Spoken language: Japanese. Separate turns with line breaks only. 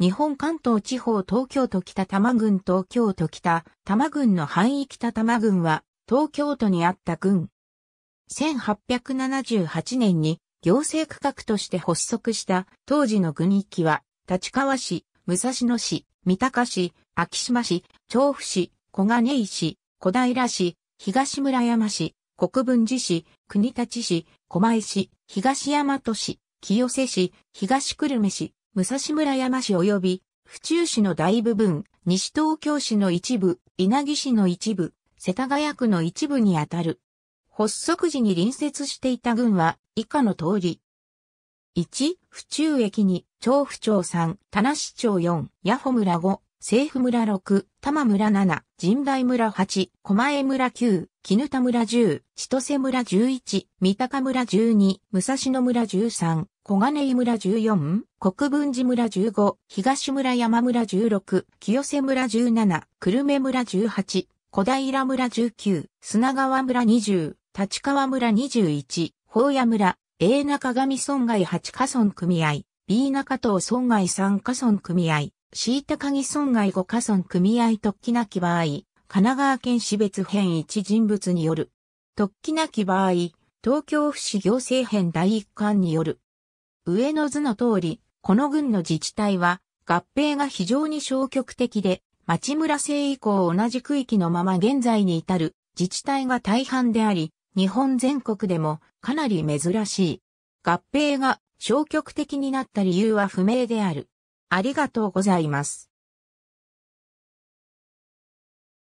日本関東地方東京都北多摩郡東京都北多摩郡の範囲北多摩郡は東京都にあった郡。1878年に行政区画として発足した当時の郡域は立川市、武蔵野市、三鷹市、昭島市、調布市、小金井市、小平市、東村山市、国分寺市、国立市、狛江市、東大和市、清瀬市、東久留米市、武蔵村山市及び、府中市の大部分、西東京市の一部、稲城市の一部、世田谷区の一部にあたる。発足時に隣接していた郡は、以下の通り。1、府中駅に、調布町3、田無市町4、八穂村5、政府村6、多摩村7、神代村8、狛江村9、絹田村10、千歳村11、三鷹村12、武蔵野村13、小金井村14、国分寺村15、東村山村16、清瀬村17、久留米村18、小平村19、砂川村20、立川村21、宝屋村、A 中上村外8加村組合、B 中東村外3加村組合、C 高木村外5加村組合突起なき場合、神奈川県市別編1人物による。突起なき場合、東京府市行政編第1巻による。上の図の通り、この郡の自治体は、合併が非常に消極的で、町村制以降同じ区域のまま現在に至る自治体が大半であり、日本全国でもかなり珍しい。合併が消極的になった理由は不明である。ありがとうございます。